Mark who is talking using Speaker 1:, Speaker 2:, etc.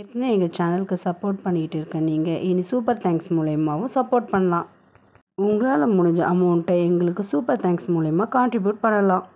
Speaker 1: ஏற்கனவே எங்கள் சேனலுக்கு சப்போர்ட் பண்ணிகிட்டு இருக்க நீங்கள் இனி
Speaker 2: சூப்பர் தேங்க்ஸ் மூலயமாவும் சப்போர்ட் பண்ணலாம் உங்களால் முடிஞ்ச அமௌண்ட்டை எங்களுக்கு சூப்பர் தேங்க்ஸ்
Speaker 1: மூலயமா கான்ட்ரிபியூட் பண்ணலாம்